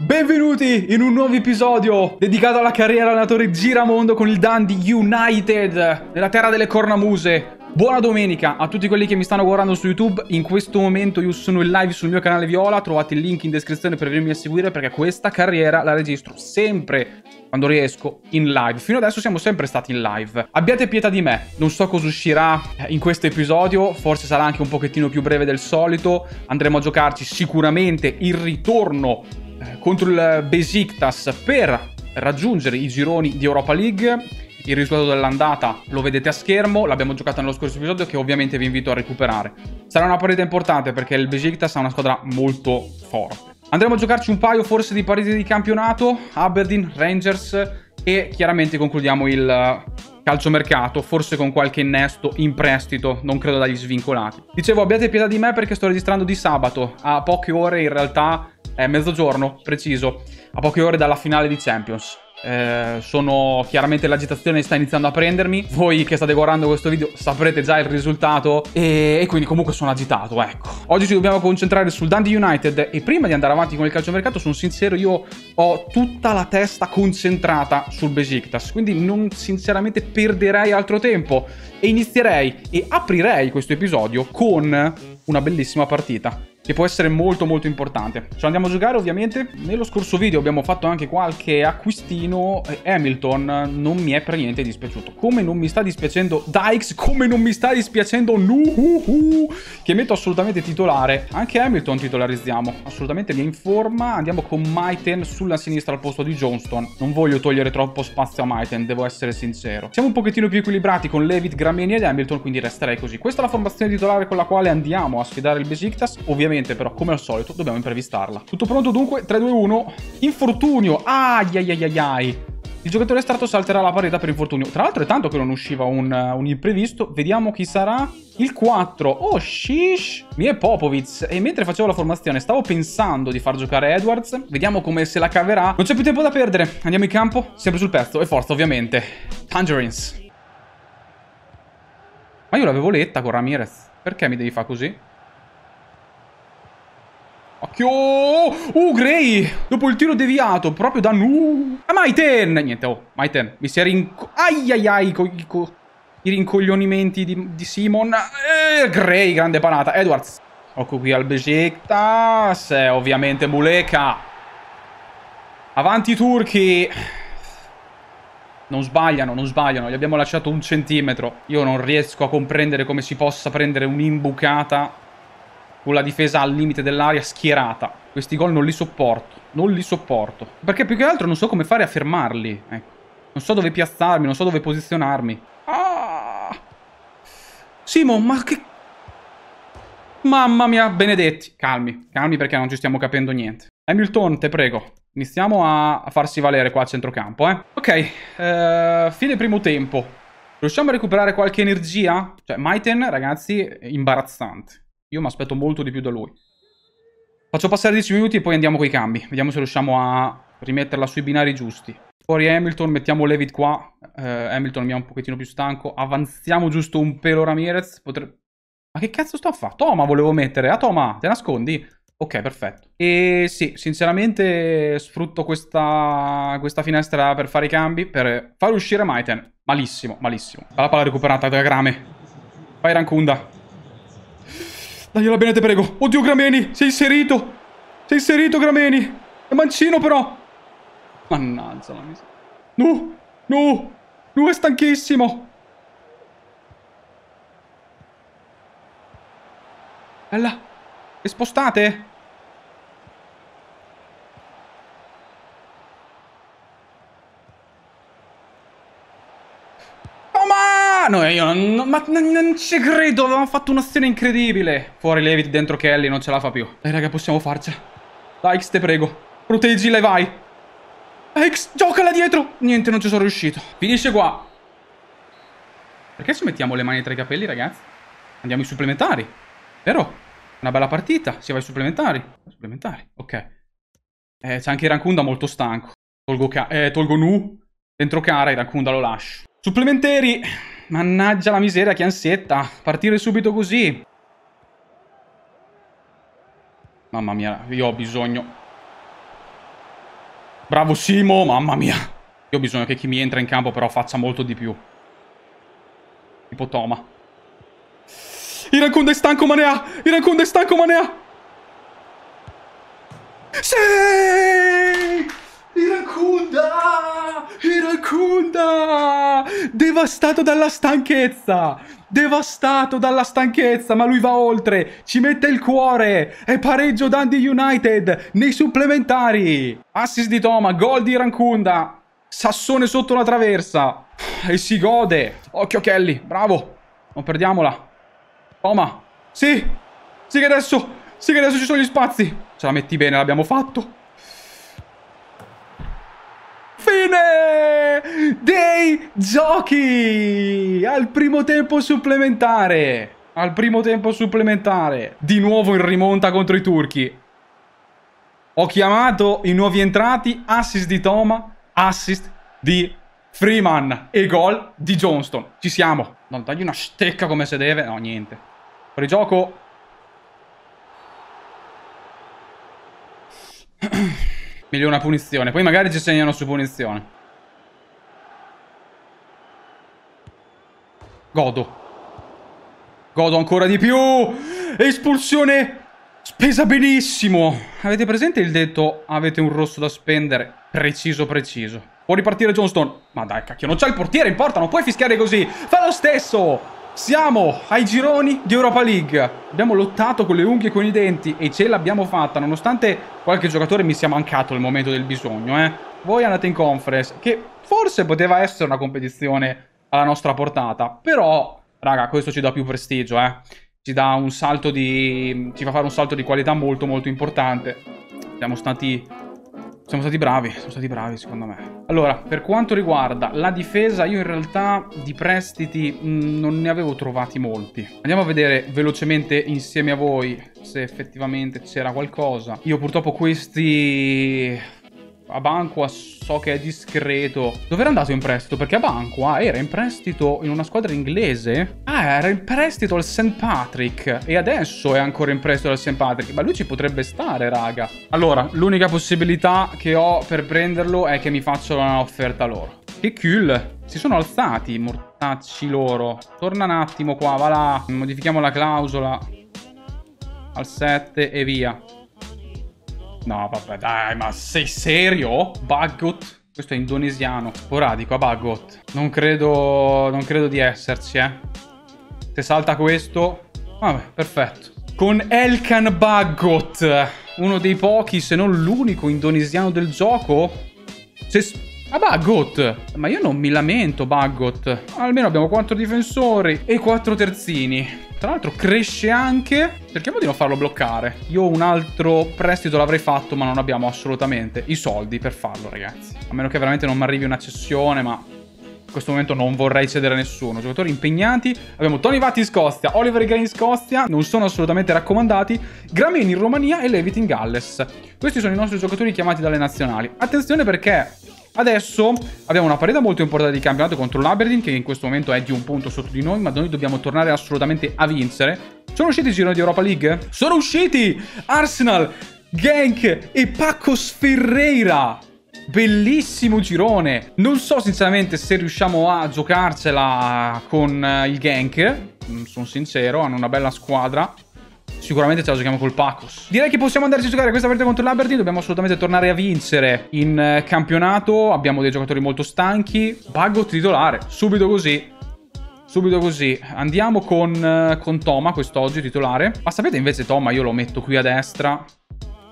Benvenuti in un nuovo episodio dedicato alla carriera allenatore Giramondo con il Dundee United nella terra delle cornamuse. Buona domenica a tutti quelli che mi stanno guardando su YouTube. In questo momento io sono in live sul mio canale Viola, trovate il link in descrizione per venirmi a seguire perché questa carriera la registro sempre quando riesco in live. Fino adesso siamo sempre stati in live. Abbiate pietà di me, non so cosa uscirà eh, in questo episodio, forse sarà anche un pochettino più breve del solito. Andremo a giocarci sicuramente il ritorno eh, contro il Besiktas per raggiungere i gironi di Europa League. Il risultato dell'andata lo vedete a schermo, l'abbiamo giocato nello scorso episodio che ovviamente vi invito a recuperare. Sarà una partita importante perché il Besiktas ha una squadra molto forte. Andremo a giocarci un paio forse di partite di campionato, Aberdeen, Rangers e chiaramente concludiamo il calciomercato, forse con qualche innesto in prestito, non credo dagli svincolati. Dicevo, abbiate pietà di me perché sto registrando di sabato, a poche ore in realtà, è mezzogiorno, preciso, a poche ore dalla finale di Champions. Eh, sono chiaramente l'agitazione sta iniziando a prendermi. Voi che state guardando questo video saprete già il risultato. E, e quindi comunque sono agitato, ecco. Oggi ci dobbiamo concentrare sul Dundee United. E prima di andare avanti con il calciomercato, sono sincero, io ho tutta la testa concentrata sul Besiktas. Quindi non sinceramente perderei altro tempo. E inizierei e aprirei questo episodio con una bellissima partita che può essere molto molto importante. Ce l'andiamo a giocare ovviamente. Nello scorso video abbiamo fatto anche qualche acquistino. Eh, Hamilton non mi è per niente dispiaciuto. Come non mi sta dispiacendo Dykes, come non mi sta dispiacendo Nuhuhu, che metto assolutamente titolare. Anche Hamilton titolarizziamo. Assolutamente mi è in forma. Andiamo con Maiten sulla sinistra al posto di Johnston. Non voglio togliere troppo spazio a Maiten, devo essere sincero. Siamo un pochettino più equilibrati con Levit, Grameni ed Hamilton, quindi resterei così. Questa è la formazione titolare con la quale andiamo a sfidare il Besiktas. Ovviamente ovviamente però come al solito dobbiamo imprevistarla. Tutto pronto dunque, 3-2-1, infortunio, ai ai ai ai ai. Il giocatore estratto salterà la parete per infortunio. Tra l'altro è tanto che non usciva un, un, imprevisto. Vediamo chi sarà. Il 4. Oh, shish. Mi è Popovic. E mentre facevo la formazione stavo pensando di far giocare Edwards. Vediamo come se la caverà. Non c'è più tempo da perdere. Andiamo in campo. Sempre sul pezzo. E forza, ovviamente. Tangerines. Ma io l'avevo letta con Ramirez. Perché mi devi fare così? Occhio! Uh, Gray! Dopo il tiro deviato, proprio da nu... Ah, Maiten! Niente, oh, Maiten. Mi si è rinco... Ai ai ai, co... co i rincoglionimenti di, di Simon. Eh, Gray, grande panata. Edwards. Occhio qui al Besiktas. Eh, ovviamente Muleka. Avanti i turchi. Non sbagliano, non sbagliano. Gli abbiamo lasciato un centimetro. Io non riesco a comprendere come si possa prendere un'imbucata con la difesa al limite dell'aria schierata. Questi gol non li sopporto, non li sopporto. Perché più che altro non so come fare a fermarli, ecco. Non so dove piazzarmi, non so dove posizionarmi. Ah! Simo, ma che... Mamma mia, benedetti. Calmi, calmi perché non ci stiamo capendo niente. Hamilton, te prego. Iniziamo a, farsi valere qua a centrocampo, eh. Ok, eh, fine primo tempo. Riusciamo a recuperare qualche energia? Cioè, Maiten, ragazzi, imbarazzante. Io mi aspetto molto di più da lui. Faccio passare 10 minuti e poi andiamo con i cambi. Vediamo se riusciamo a rimetterla sui binari giusti. Fuori Hamilton, mettiamo Levitt qua. Uh, Hamilton mi ha un pochettino più stanco. Avanziamo giusto un pelo Ramirez. Potre... Ma che cazzo sto a fare? Toma volevo mettere. Ah, Toma, te nascondi? Ok, perfetto. E sì, sinceramente sfrutto questa, questa, finestra per fare i cambi, per far uscire Maiten. Malissimo, malissimo. La palla recuperata da Grame. Vai Rancunda. Dagliela bene, te prego. Oddio, Grameni, si è inserito. Si è inserito, Grameni. È mancino, però. Mannaggia la miseria. No, no. Lui è stanchissimo. Bella. E spostate. strano, io non, non, ma, non, non ci credo, avevamo fatto un'azione incredibile. Fuori Levit, dentro Kelly, non ce la fa più. Dai eh, raga, possiamo farcela. Dai, X, te prego. Proteggila e vai. Eh, X, giocala dietro. Niente, non ci sono riuscito. Finisce qua. Perché ci mettiamo le mani tra i capelli, ragazzi? Andiamo in supplementari. Però, una bella partita. Si va in supplementari. Supplementari, ok. Eh, c'è anche Rankunda molto stanco. Tolgo, eh, tolgo Nu. Dentro Cara e Rankunda lo lascio. Supplementari. Mannaggia la miseria, che ansietta. Partire subito così. Mamma mia, io ho bisogno. Bravo Simo, mamma mia. Io ho bisogno che chi mi entra in campo però faccia molto di più. Tipo Toma. Iraconda è stanco, ma ne ha! Iraconda è stanco, ma ne ha! Sì! Iracunda! Iracunda! Devastato dalla stanchezza! Devastato dalla stanchezza, ma lui va oltre, ci mette il cuore, E pareggio Dundee United nei supplementari. Assist di Toma, gol di Iracunda, Sassone sotto la traversa e si gode. Occhio Kelly, bravo, non perdiamola. Toma, sì, sì che adesso, sì che adesso ci sono gli spazi. Ce la metti bene, l'abbiamo fatto fine dei giochi! Al primo tempo supplementare! Al primo tempo supplementare! Di nuovo in rimonta contro i turchi. Ho chiamato i nuovi entrati, assist di Toma, assist di Freeman e gol di Johnston. Ci siamo. Non tagli una stecca come se deve. No, niente. Fuori gioco. Meglio una punizione. Poi magari ci segnano su punizione. Godo. Godo ancora di più. Espulsione spesa benissimo. Avete presente il detto avete un rosso da spendere? Preciso, preciso. Può ripartire Johnston. Ma dai, cacchio, non c'è il portiere in porta, non puoi fischiare così. Fa lo stesso. Siamo ai gironi di Europa League. Abbiamo lottato con le unghie e con i denti e ce l'abbiamo fatta, nonostante qualche giocatore mi sia mancato al momento del bisogno. Eh. Voi andate in conference, che forse poteva essere una competizione alla nostra portata, però, raga, questo ci dà più prestigio, eh. Ci dà un salto di... ci fa fare un salto di qualità molto molto importante. Siamo stati siamo stati bravi, siamo stati bravi secondo me. Allora, per quanto riguarda la difesa, io in realtà di prestiti mm, non ne avevo trovati molti. Andiamo a vedere velocemente insieme a voi se effettivamente c'era qualcosa. Io purtroppo questi a Banqua so che è discreto. Dove era andato in prestito? Perché a Banqua era in prestito in una squadra inglese. Ah, era in prestito al St. Patrick. E adesso è ancora in prestito al St. Patrick. Ma lui ci potrebbe stare, raga. Allora, l'unica possibilità che ho per prenderlo è che mi facciano un'offerta loro. Che kill! Si sono alzati, mortacci loro. Torna un attimo qua, va là. Modifichiamo la clausola. Al 7 e via. No, vabbè, dai, ma sei serio? Bagot? Questo è indonesiano, sporadico, a Bagot. Non credo, non credo di esserci, eh. Se salta questo... Vabbè, perfetto. Con Elkan Bagot, uno dei pochi, se non l'unico indonesiano del gioco. Se... Ah, Bagot! Ma io non mi lamento, Bagot. Almeno abbiamo quattro difensori e quattro terzini. Tra l'altro cresce anche... Cerchiamo di non farlo bloccare. Io un altro prestito l'avrei fatto, ma non abbiamo assolutamente i soldi per farlo, ragazzi. A meno che veramente non mi arrivi una cessione, ma... In questo momento non vorrei cedere a nessuno. Giocatori impegnati. Abbiamo Tony Vatti in Scozia, Oliver Gray in Scozia. Non sono assolutamente raccomandati. Gramini in Romania e Levit in Galles. Questi sono i nostri giocatori chiamati dalle nazionali. Attenzione perché Adesso abbiamo una partita molto importante di campionato contro l'Aberdeen che in questo momento è di un punto sotto di noi ma noi dobbiamo tornare assolutamente a vincere. Sono usciti i gironi di Europa League? Sono usciti! Arsenal, Genk e Pacos Ferreira! Bellissimo girone! Non so sinceramente se riusciamo a giocarcela con eh, il Genk, mm, sono sincero, hanno una bella squadra Sicuramente ce la giochiamo col Pacos. Direi che possiamo andarci a giocare questa partita contro l'Aberdeen. Dobbiamo assolutamente tornare a vincere in eh, campionato. Abbiamo dei giocatori molto stanchi. Buggo titolare, subito così. Subito così. Andiamo con, eh, con Toma quest'oggi, titolare. Ma sapete invece Toma io lo metto qui a destra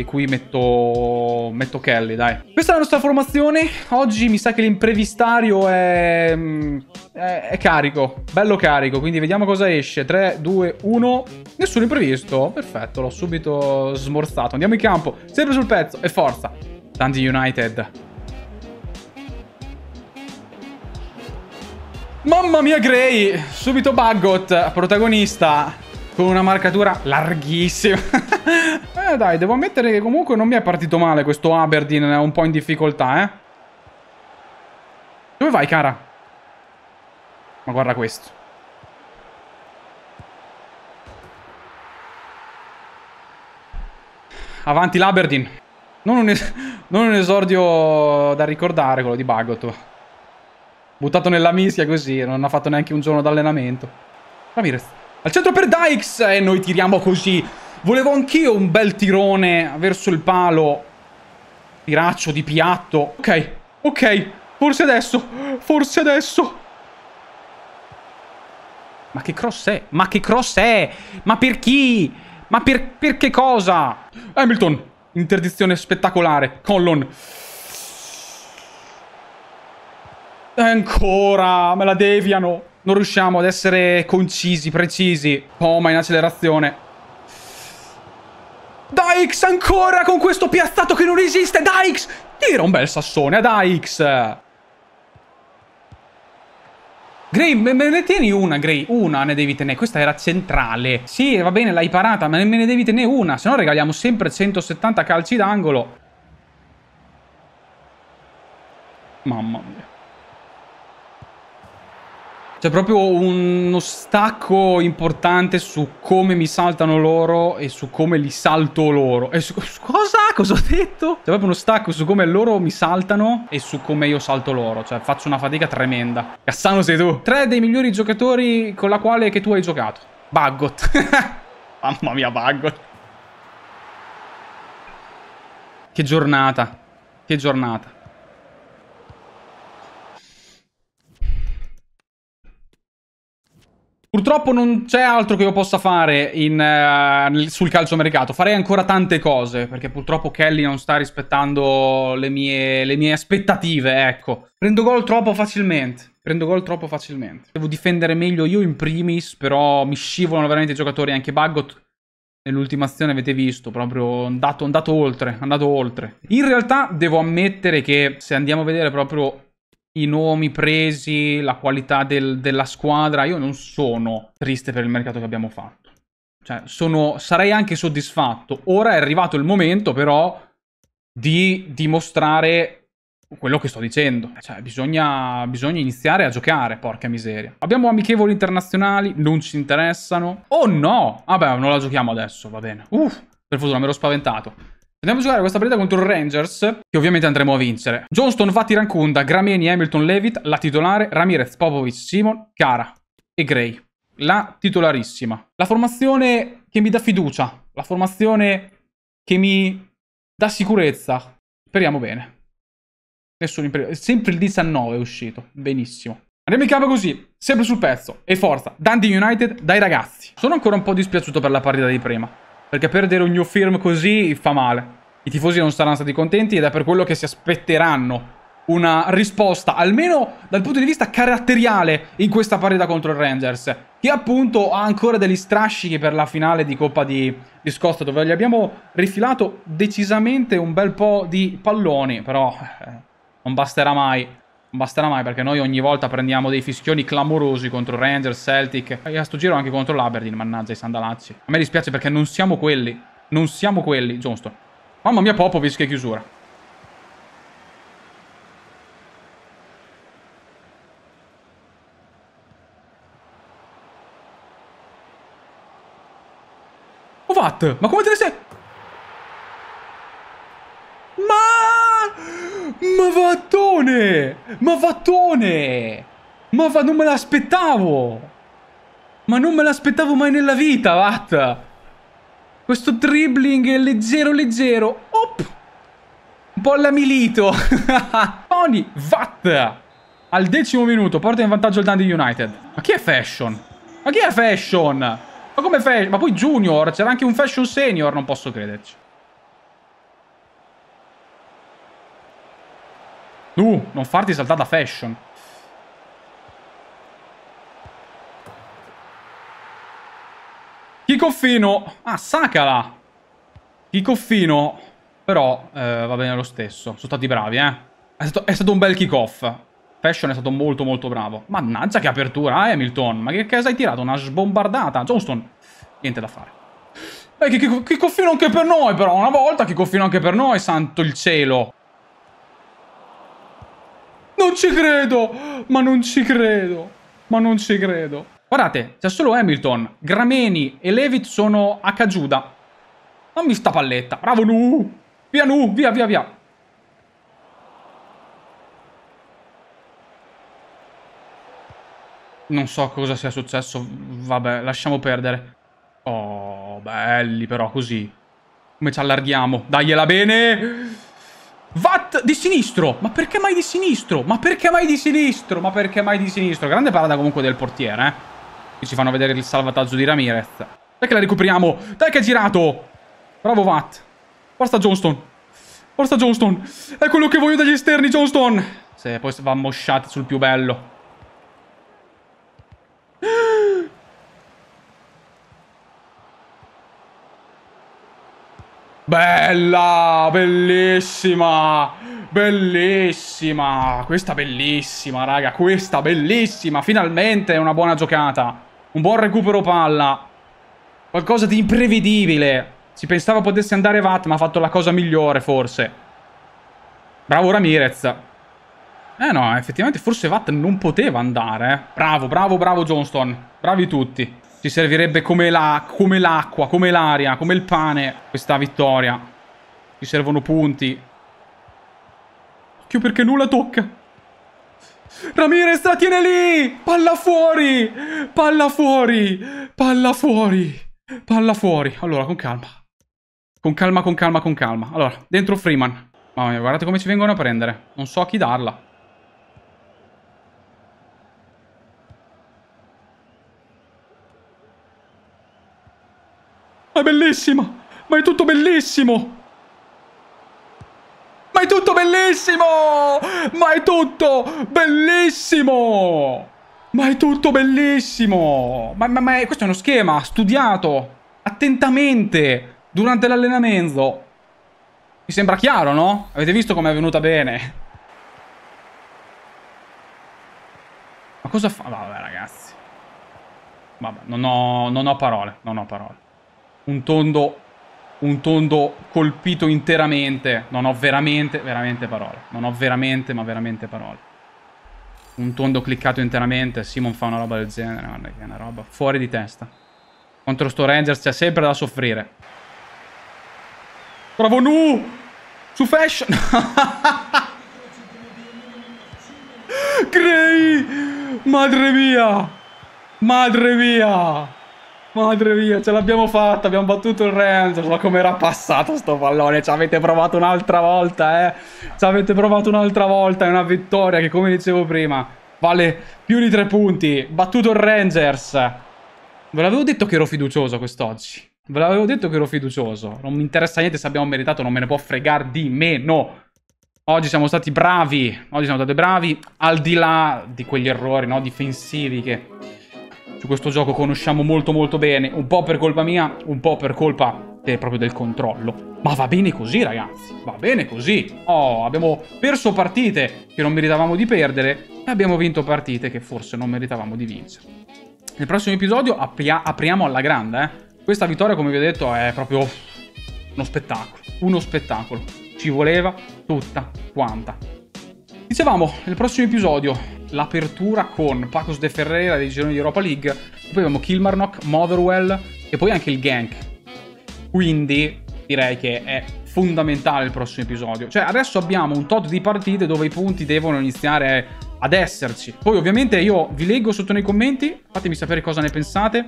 e qui metto, metto Kelly, dai. Questa è la nostra formazione. Oggi mi sa che l'imprevistario è, mm, è, carico, bello carico, quindi vediamo cosa esce. 3, 2, 1, Nessun imprevisto, perfetto, l'ho subito smorzato. Andiamo in campo, sempre sul pezzo e forza. Tanti United. Mamma mia Gray, subito Baggot, protagonista con una marcatura larghissima. eh dai, devo ammettere che comunque non mi è partito male questo Aberdeen, eh, un po' in difficoltà, eh. Dove vai, cara? Ma guarda questo. Avanti l'Aberdeen. Non, non un, esordio da ricordare quello di Bagot. Buttato nella mischia così, non ha fatto neanche un giorno d'allenamento. Ramirez. Al centro per Dykes e noi tiriamo così. Volevo anch'io un bel tirone verso il palo. Tiraccio di piatto. Ok, ok. Forse adesso. Forse adesso. Ma che cross è? Ma che cross è? Ma per chi? Ma per, per che cosa? Hamilton. Interdizione spettacolare. Collon. Ancora. Me la deviano. Non riusciamo ad essere concisi, precisi. Oh, ma in accelerazione. Daix ancora con questo piazzato che non esiste. Daix Tira un bel sassone a Dykes. Gray, me ne tieni una, Gray. Una ne devi tenere. Questa era centrale. Sì, va bene, l'hai parata, ma me ne devi tenere una. Se no regaliamo sempre 170 calci d'angolo. Mamma mia. C'è proprio uno stacco importante su come mi saltano loro e su come li salto loro. E su... Cosa? Cosa ho detto? C'è proprio uno stacco su come loro mi saltano e su come io salto loro. Cioè, faccio una fatica tremenda. Cassano sei tu. Tre dei migliori giocatori con la quale che tu hai giocato. Baggot. Mamma mia, Baggot. Che giornata. Che giornata. Purtroppo non c'è altro che io possa fare in, uh, sul calciomercato. Farei ancora tante cose, perché purtroppo Kelly non sta rispettando le mie, le mie aspettative, ecco. Prendo gol troppo facilmente. Prendo gol troppo facilmente. Devo difendere meglio io in primis, però mi scivolano veramente i giocatori. Anche Baggot nell'ultima azione avete visto, proprio andato, andato oltre, andato oltre. In realtà devo ammettere che se andiamo a vedere proprio i nomi presi, la qualità del, della squadra, io non sono triste per il mercato che abbiamo fatto. Cioè, sono, sarei anche soddisfatto. Ora è arrivato il momento, però, di dimostrare quello che sto dicendo. Cioè, bisogna, bisogna iniziare a giocare, porca miseria. Abbiamo amichevoli internazionali, non ci interessano. Oh no! Vabbè, ah non la giochiamo adesso, va bene. Uff, per fortuna, me ero spaventato. Andiamo a giocare questa partita contro il Rangers, che ovviamente andremo a vincere. Johnston, Vatti, Rancunda, Grameni, Hamilton, Levitt, la titolare, Ramirez, Popovic, Simon, Cara e Gray. La titolarissima. La formazione che mi dà fiducia, la formazione che mi dà sicurezza. Speriamo bene. Nessun Sempre il 19 è uscito. Benissimo. Andiamo in campo così, sempre sul pezzo. E forza, Dundee United dai ragazzi. Sono ancora un po' dispiaciuto per la partita di prima. Perché perdere un new firm così fa male. I tifosi non saranno stati contenti ed è per quello che si aspetteranno una risposta, almeno dal punto di vista caratteriale, in questa partita contro il Rangers, che appunto ha ancora degli strascichi per la finale di Coppa di, di Scosta, dove gli abbiamo rifilato decisamente un bel po' di palloni, però eh, non basterà mai basterà mai perché noi ogni volta prendiamo dei fischioni clamorosi contro Rangers, Celtic e a sto giro anche contro l'Aberdeen, mannaggia i sandalazzi. A me dispiace perché non siamo quelli, non siamo quelli, Johnston. Mamma mia Popovic che chiusura. Ovat, ma come te ne sei... Ma vattone! Ma vattone! Ma va, non me l'aspettavo! Ma non me l'aspettavo mai nella vita, vatta! Questo dribbling leggero leggero. Op! Un po' alla Milito. Tony, vatta! Al decimo minuto, porta in vantaggio il Dundee United. Ma chi è Fashion? Ma chi è Fashion? Ma come Fashion? Ma poi Junior, c'era anche un Fashion Senior, non posso crederci. Uh, non farti saltare da fashion. Chicoffino. Ah, sacala. Chicoffino. Però eh, va bene lo stesso. Sono stati bravi, eh. È stato, è stato un bel kickoff. Fashion è stato molto molto bravo. Mannaggia che apertura, eh, Hamilton. Ma che cosa hai tirato? Una sbombardata. Johnston. Niente da fare. Eh, che, che, anche per noi, però. Una volta che anche per noi, santo il cielo. Non ci credo! Ma non ci credo! Ma non ci credo! Guardate, c'è solo Hamilton, Grameni e Levitt sono a Cagiuda. Dammi sta palletta. Bravo Nu! Via Nu! Via, via, via! Non so cosa sia successo. Vabbè, lasciamo perdere. Oh, belli però così. Come ci allarghiamo. Dagliela bene! Watt di sinistro. Ma perché mai di sinistro? Ma perché mai di sinistro? Ma perché mai di sinistro? Grande parata comunque del portiere, eh. Qui ci fanno vedere il salvataggio di Ramirez. Dai che la recuperiamo. Dai che è girato. Bravo Watt. Forza Johnston. Forza Johnston. È quello che voglio dagli esterni, Johnston. Se poi va mosciato sul più bello. Bella, bellissima, bellissima, questa bellissima raga, questa bellissima, finalmente è una buona giocata, un buon recupero palla, qualcosa di imprevedibile, si pensava potesse andare Vat ma ha fatto la cosa migliore forse, bravo Ramirez, eh no effettivamente forse Vat non poteva andare, eh. bravo bravo bravo Johnston, bravi tutti. Ci servirebbe come l'acqua, la, come l'aria, come, come il pane questa vittoria. Ci servono punti. Occhio perché nulla tocca. Ramirez la tiene lì! Palla fuori! Palla fuori! Palla fuori! Palla fuori! Allora, con calma. Con calma, con calma, con calma. Allora, dentro Freeman. Mamma mia, guardate come ci vengono a prendere. Non so a chi darla. È bellissimo! Ma è tutto bellissimo! Ma è tutto bellissimo! Ma è tutto bellissimo! Ma è tutto bellissimo! Ma, ma, ma è, questo è uno schema studiato attentamente durante l'allenamento. Mi sembra chiaro, no? Avete visto com'è venuta bene? Ma cosa fa? Vabbè, ragazzi. Vabbè, non ho, non ho parole, non ho parole un tondo, un tondo colpito interamente. Non ho veramente, veramente parole. Non ho veramente, ma veramente parole. Un tondo cliccato interamente. Simon fa una roba del genere. Guarda che è una roba fuori di testa. Contro sto Rangers c'è sempre da soffrire. Bravo Nu! Su Fashion! Crei! Madre mia! Madre mia! Madre mia, ce l'abbiamo fatta, abbiamo battuto il Rams. Ma com'era passato sto pallone, ci avete provato un'altra volta, eh. Ci avete provato un'altra volta, è una vittoria che come dicevo prima vale più di tre punti. Battuto il Rangers. Ve l'avevo detto che ero fiducioso quest'oggi. Ve l'avevo detto che ero fiducioso. Non mi interessa niente se abbiamo meritato, non me ne può fregare di meno. Oggi siamo stati bravi, oggi siamo stati bravi, al di là di quegli errori no, difensivi che su questo gioco conosciamo molto molto bene, un po' per colpa mia, un po' per colpa de proprio del controllo. Ma va bene così ragazzi, va bene così. Oh, abbiamo perso partite che non meritavamo di perdere e abbiamo vinto partite che forse non meritavamo di vincere. Nel prossimo episodio apri apriamo alla grande, eh. Questa vittoria, come vi ho detto, è proprio uno spettacolo. Uno spettacolo. Ci voleva tutta quanta. Dicevamo, nel prossimo episodio l'apertura con Pacos de Ferreira dei gironi di Europa League, poi abbiamo Kilmarnock, Motherwell e poi anche il Gank. Quindi direi che è fondamentale il prossimo episodio. Cioè adesso abbiamo un tot di partite dove i punti devono iniziare ad esserci. Poi ovviamente io vi leggo sotto nei commenti, fatemi sapere cosa ne pensate.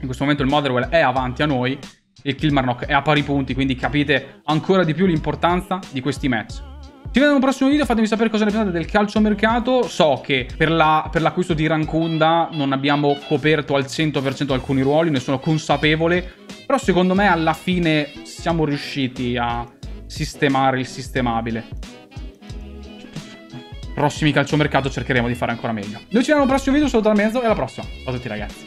In questo momento il Motherwell è avanti a noi, il Kilmarnock è a pari punti, quindi capite ancora di più l'importanza di questi match. Ci vediamo nel prossimo video, fatemi sapere cosa ne pensate del calciomercato. So che per, l'acquisto la, di Rancunda non abbiamo coperto al 100% alcuni ruoli, ne sono consapevole, però secondo me alla fine siamo riusciti a sistemare il sistemabile. Prossimi calciomercato cercheremo di fare ancora meglio. Noi ci vediamo nel prossimo video, saluto dal mezzo e alla prossima. Ciao a tutti ragazzi.